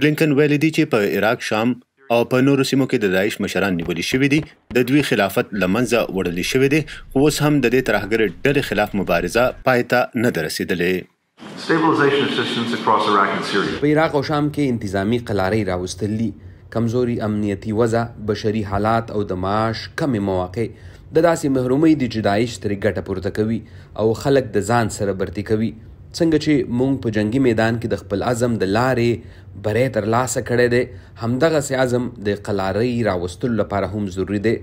بلینکن ویلي دي چې په عراق شام او په نورو سیمو کې د داعش مشران نیولې شوي دي د دوی خلافت له منځه وړلې شوې دي خو اوس هم د دې ترهګرې ډلې خلاف مبارزه پای ته نه ده رسېدلې په عراق او شام کې انتظامی قلارې راوستلې کمزوري امنیتي وضع بشري حالات او د معاش کمې مواقع د داسې محرومۍ د جدایش تر ګټه پورته کوي او خلک د ځان سره برتی کوي څنګه چې مونږ په جنگي میدان کې د خپل عزم د لارې بری ترلاسه کړی دی همدغسې عزم د قلارۍ راوستلو لپاره هم ضروري دی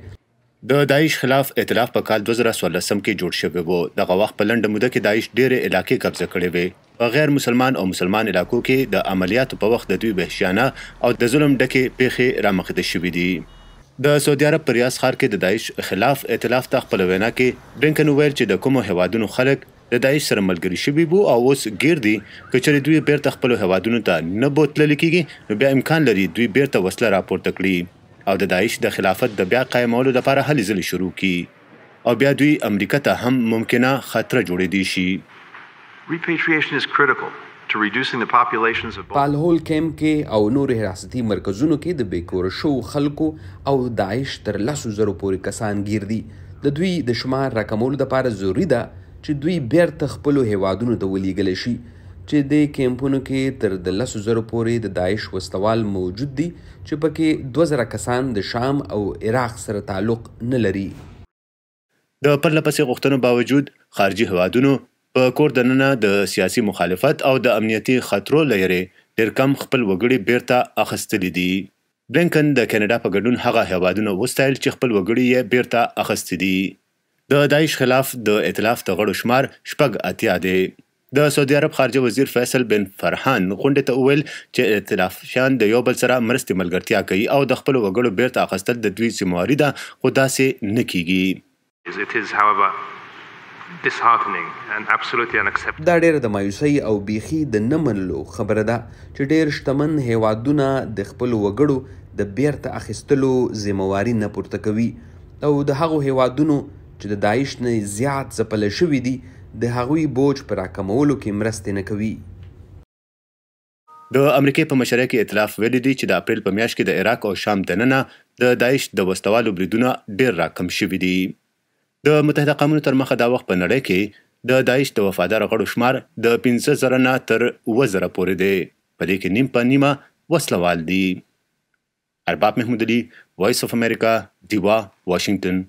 د داعش خلاف ائتلاف په کال 2014 کې جوړ شوی وو دغه وخت په لنډه موده کې داعش ډېرې علاقې قبضه کړې وې په غیر مسلمان او مسلمان علاقو کې د عملیاتو په وخت د دوی بهشانه او د ظلم ډکې پیښې رامخته شوې دي د سعودي عرب په ریاض ښار کې د داعش خلاف ائتلاف ته خپل وینا کې ډرینکن ویل چې د کومو هوادونو خلک د دای سره ملګری شوي وو او اوس ګیردي کچری دوی بیرته خپل هوادونو ته نه بوتلل کیږي نو بیا امکان لري دوی بیرته وسله راپورته کړي او د داعش د خلافت د بیا قائمولو لپاره هلې ځلې شروع کړي او بیا دوی امریکا ته هم ممکنه خطر جوړېدی شي repatriation is critical to reducing the populations of پالهول کیمپ کې او نور حراستي مرکزونو کې د بیکور شو خلکو او داعش تر لاسو زرو پورې کسان ګیردي د دوی د شمار راکمولو لپاره ضروری ده چې دوی بیرته خپلو هیوادونو ته ولیږلی شي چې د کیمپونو کې تر د لسو زرو پورې د داعش وسوال موجود دي چې پکې دوه زره کسان د شام او عراق سره تعلق نه لري د پرلپسې غوښتنو باوجود خارجي هوادونو په کور دننه د سیاسي مخالفت او د امنیتي خطرو لري ډېر کم خپل وګړي بیرته اخستلی دي بلنکن د کینیډا په ګډون هغه هوادونو وستایل چې خپل وګړي یې بیرته اخستې دي د داعش خلاف د ائتلاف د غړو شمار شپږ اتیا دی د سعودي عرب خارجه وزیر فیصل بن فرحان غونډه ته وویل چې ائتلافیان د یو بل سره مرستې ملګرتیا کوي او د خپل وګړو بیرته اخیستل د دوی ذمہواري ده خو داسې نه کیږي دا ډېر د مایوسۍ او بیخي د نه منلو خبره ده چې ډېر شتمن هیوادونه د خپل وګړو د بیرته اخیستلو ذمہواري نه پورته کوي او د هغو هیوادونو چې د داعش نه زیات ځپل شوي دي د هغوی بوج پر راکمولو کې مرستې نه کوي د امریکای په مشرۍ کې ائتلاف ویلي دی چې د اپریل په میاشت کې د عراق او شام دننه د داعش د وسوالو بریدونه ډیر راکم شوي دي د متحده قومونو تر مخه دا وخت په نړۍ کې د داعش د وفادار غړو شمار د 15000 نه تر 2000 پورې دی په دې کې نیم په نیمه وسلوال دي ارباب محمود علي وایس اف امریکا دیوا واشنگتن